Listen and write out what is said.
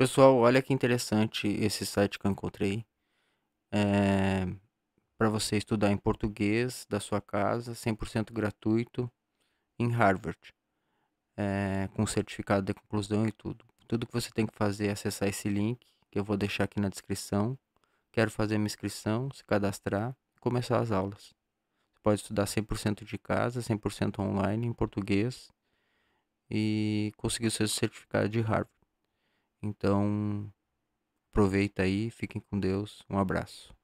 Pessoal, olha que interessante esse site que eu encontrei. É, para você estudar em português da sua casa, 100% gratuito, em Harvard, é, com certificado de conclusão e tudo. Tudo que você tem que fazer é acessar esse link, que eu vou deixar aqui na descrição. Quero fazer minha inscrição, se cadastrar e começar as aulas. Você pode estudar 100% de casa, 100% online, em português, e conseguir o seu certificado de Harvard. Então, aproveita aí, fiquem com Deus. Um abraço.